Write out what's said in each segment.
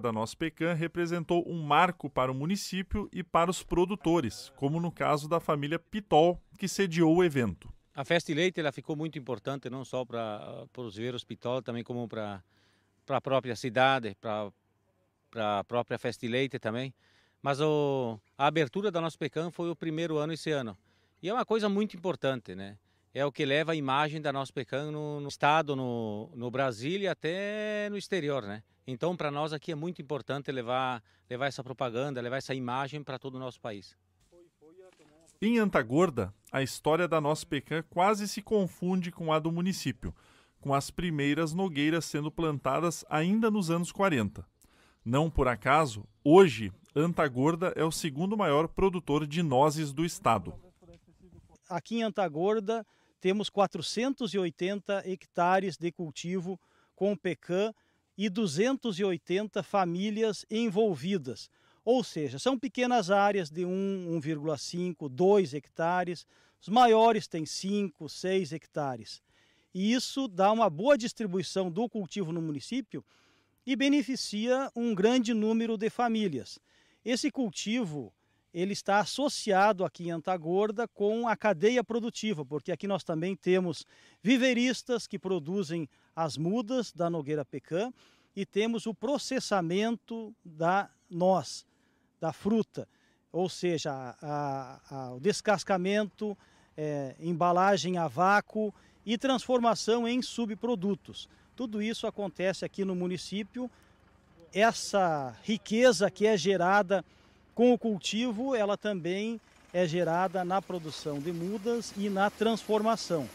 da nossa Pecan representou um marco para o município e para os produtores, como no caso da família Pitol, que sediou o evento. A festa de leite ela ficou muito importante, não só para, para os viveiros Pitol, também como para, para a própria cidade, para, para a própria festa de leite também. Mas o, a abertura da nossa Pecan foi o primeiro ano esse ano. E é uma coisa muito importante, né? é o que leva a imagem da nossa pecan no, no estado, no, no Brasil e até no exterior, né? Então, para nós aqui é muito importante levar, levar essa propaganda, levar essa imagem para todo o nosso país. Em Antagorda, a história da nossa pecan quase se confunde com a do município, com as primeiras nogueiras sendo plantadas ainda nos anos 40. Não por acaso, hoje, Antagorda é o segundo maior produtor de nozes do estado. Aqui em Antagorda, temos 480 hectares de cultivo com pecan e 280 famílias envolvidas. Ou seja, são pequenas áreas de 1, 1,5, 2 hectares, os maiores têm 5, 6 hectares. E isso dá uma boa distribuição do cultivo no município e beneficia um grande número de famílias. Esse cultivo ele está associado aqui em Antagorda com a cadeia produtiva, porque aqui nós também temos viveristas que produzem as mudas da Nogueira Pecan e temos o processamento da noz, da fruta, ou seja, a, a, o descascamento, é, embalagem a vácuo e transformação em subprodutos. Tudo isso acontece aqui no município. Essa riqueza que é gerada com o cultivo, ela também é gerada na produção de mudas e na transformação.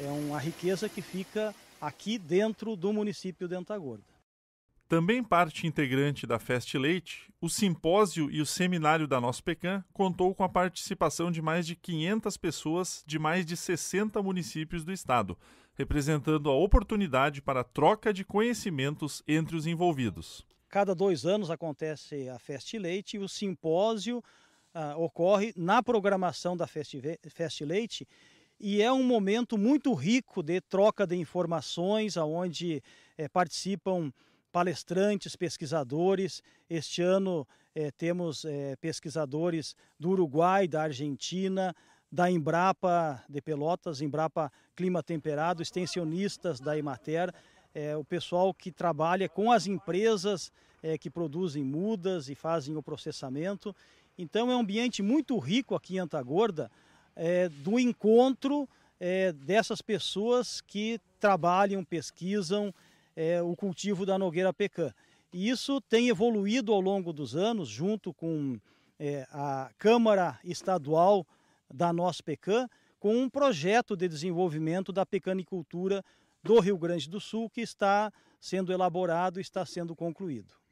É uma riqueza que fica aqui dentro do município de Antagorda. Também parte integrante da Fest Leite, o simpósio e o seminário da Nospecan contou com a participação de mais de 500 pessoas de mais de 60 municípios do estado, representando a oportunidade para a troca de conhecimentos entre os envolvidos cada dois anos acontece a Fest Leite e o simpósio ah, ocorre na programação da Fest, Leite e é um momento muito rico de troca de informações, aonde é, participam palestrantes, pesquisadores. Este ano é, temos é, pesquisadores do Uruguai, da Argentina, da Embrapa de Pelotas, Embrapa Clima Temperado, extensionistas da Emater é, o pessoal que trabalha com as empresas é, que produzem mudas e fazem o processamento. Então é um ambiente muito rico aqui em Antagorda é, do encontro é, dessas pessoas que trabalham, pesquisam é, o cultivo da nogueira pecã. E isso tem evoluído ao longo dos anos, junto com é, a Câmara Estadual da Nossa Pecan, com um projeto de desenvolvimento da pecanicultura do Rio Grande do Sul que está sendo elaborado, está sendo concluído.